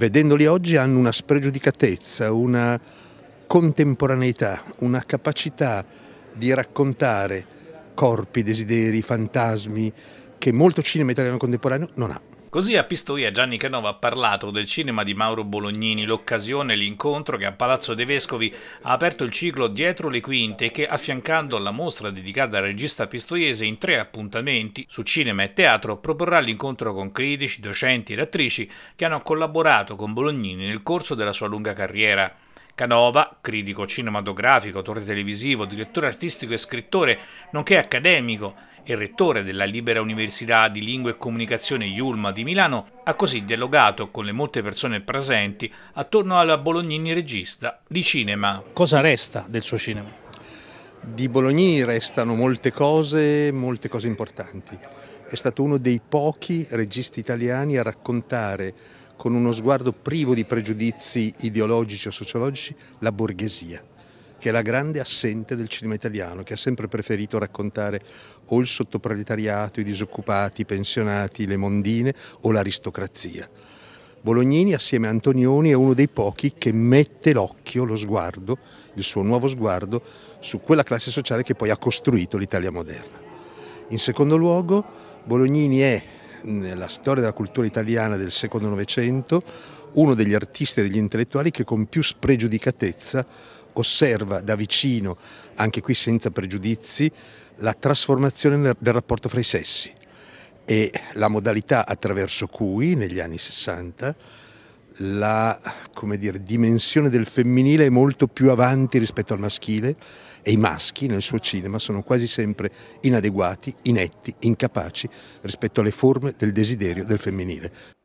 vedendoli oggi hanno una spregiudicatezza, una contemporaneità, una capacità di raccontare corpi, desideri, fantasmi che molto cinema italiano contemporaneo non ha. Così a Pistoia Gianni Canova ha parlato del cinema di Mauro Bolognini, l'occasione, l'incontro che a Palazzo dei Vescovi ha aperto il ciclo Dietro le quinte che affiancando alla mostra dedicata al regista pistoiese in tre appuntamenti su cinema e teatro proporrà l'incontro con critici, docenti ed attrici che hanno collaborato con Bolognini nel corso della sua lunga carriera. Canova, critico cinematografico, autore televisivo, direttore artistico e scrittore, nonché accademico, e rettore della Libera Università di Lingue e Comunicazione Iulma di Milano, ha così dialogato con le molte persone presenti attorno alla Bolognini regista di cinema. Cosa resta del suo cinema? Di Bolognini restano molte cose, molte cose importanti. È stato uno dei pochi registi italiani a raccontare con uno sguardo privo di pregiudizi ideologici o sociologici la borghesia che è la grande assente del cinema italiano, che ha sempre preferito raccontare o il sottoproletariato, i disoccupati, i pensionati, le mondine o l'aristocrazia. Bolognini assieme a Antonioni è uno dei pochi che mette l'occhio, lo sguardo, il suo nuovo sguardo su quella classe sociale che poi ha costruito l'Italia moderna. In secondo luogo, Bolognini è nella storia della cultura italiana del secondo Novecento uno degli artisti e degli intellettuali che con più spregiudicatezza osserva da vicino, anche qui senza pregiudizi, la trasformazione del rapporto fra i sessi e la modalità attraverso cui negli anni 60 la dire, dimensione del femminile è molto più avanti rispetto al maschile e i maschi nel suo cinema sono quasi sempre inadeguati, inetti, incapaci rispetto alle forme del desiderio del femminile.